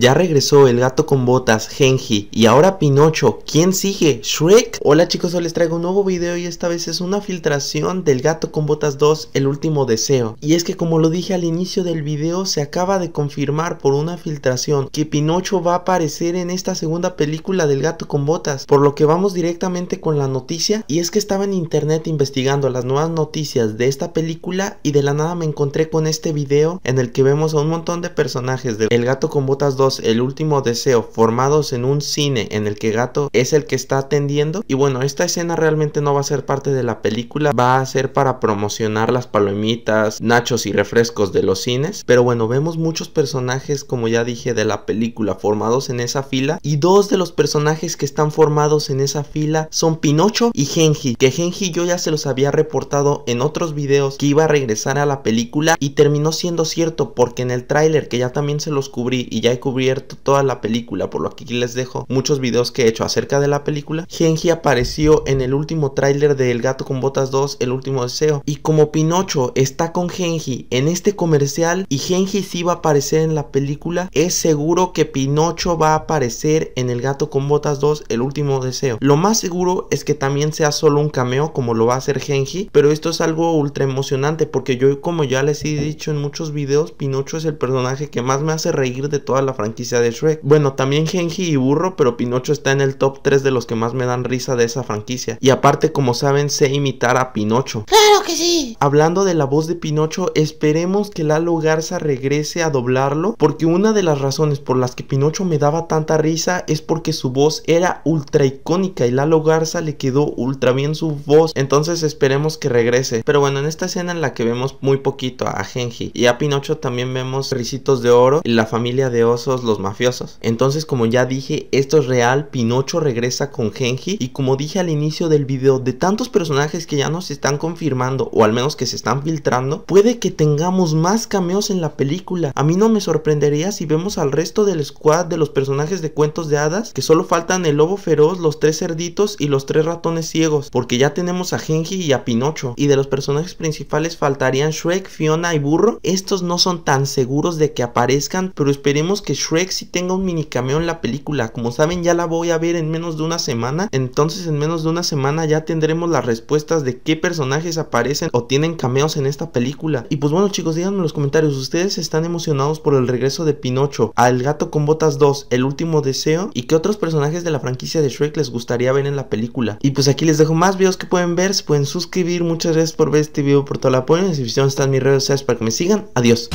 Ya regresó el gato con botas, Genji y ahora Pinocho. ¿Quién sigue? ¿Shrek? Hola chicos, hoy les traigo un nuevo video y esta vez es una filtración del gato con botas 2, el último deseo. Y es que como lo dije al inicio del video, se acaba de confirmar por una filtración que Pinocho va a aparecer en esta segunda película del gato con botas. Por lo que vamos directamente con la noticia y es que estaba en internet investigando las nuevas noticias de esta película y de la nada me encontré con este video en el que vemos a un montón de personajes de gato con botas 2 el último deseo, formados en un cine en el que Gato es el que está atendiendo. Y bueno, esta escena realmente no va a ser parte de la película, va a ser para promocionar las palomitas, nachos y refrescos de los cines. Pero bueno, vemos muchos personajes, como ya dije, de la película formados en esa fila. Y dos de los personajes que están formados en esa fila son Pinocho y Genji. Que Genji yo ya se los había reportado en otros videos que iba a regresar a la película y terminó siendo cierto porque en el tráiler que ya también se los cubrí y ya he cubierto toda la película, por lo que aquí les dejo muchos videos que he hecho acerca de la película, Genji apareció en el último tráiler de El Gato con Botas 2, El Último Deseo, y como Pinocho está con Genji en este comercial y Genji si va a aparecer en la película, es seguro que Pinocho va a aparecer en El Gato con Botas 2, El Último Deseo. Lo más seguro es que también sea solo un cameo como lo va a hacer Genji, pero esto es algo ultra emocionante porque yo como ya les he dicho en muchos videos, Pinocho es el personaje que más me hace reír de toda la franquicia de Shrek. Bueno, también Genji y Burro, pero Pinocho está en el top 3 de los que más me dan risa de esa franquicia. Y aparte, como saben, sé imitar a Pinocho. ¡Claro que sí! Hablando de la voz de Pinocho, esperemos que Lalo Garza regrese a doblarlo, porque una de las razones por las que Pinocho me daba tanta risa es porque su voz era ultra icónica y Lalo Garza le quedó ultra bien su voz. Entonces esperemos que regrese. Pero bueno, en esta escena en la que vemos muy poquito a Genji y a Pinocho también vemos risitos de oro y la familia de oso los mafiosos. Entonces, como ya dije, esto es real, Pinocho regresa con Genji y como dije al inicio del video, de tantos personajes que ya nos están confirmando o al menos que se están filtrando, puede que tengamos más cameos en la película. A mí no me sorprendería si vemos al resto del squad de los personajes de cuentos de hadas, que solo faltan el lobo feroz, los tres cerditos y los tres ratones ciegos, porque ya tenemos a Genji y a Pinocho, y de los personajes principales faltarían Shrek, Fiona y Burro. Estos no son tan seguros de que aparezcan, pero esperemos que Shrek si tenga un mini cameo en la película. Como saben, ya la voy a ver en menos de una semana. Entonces, en menos de una semana ya tendremos las respuestas de qué personajes aparecen o tienen cameos en esta película. Y pues bueno, chicos, díganme en los comentarios. ¿Ustedes están emocionados por el regreso de Pinocho, al gato con botas 2, el último deseo? ¿Y qué otros personajes de la franquicia de Shrek les gustaría ver en la película? Y pues aquí les dejo más videos que pueden ver. Se pueden suscribir. Muchas gracias por ver este video, por todo el apoyo. En la descripción están mis redes sociales para que me sigan. Adiós.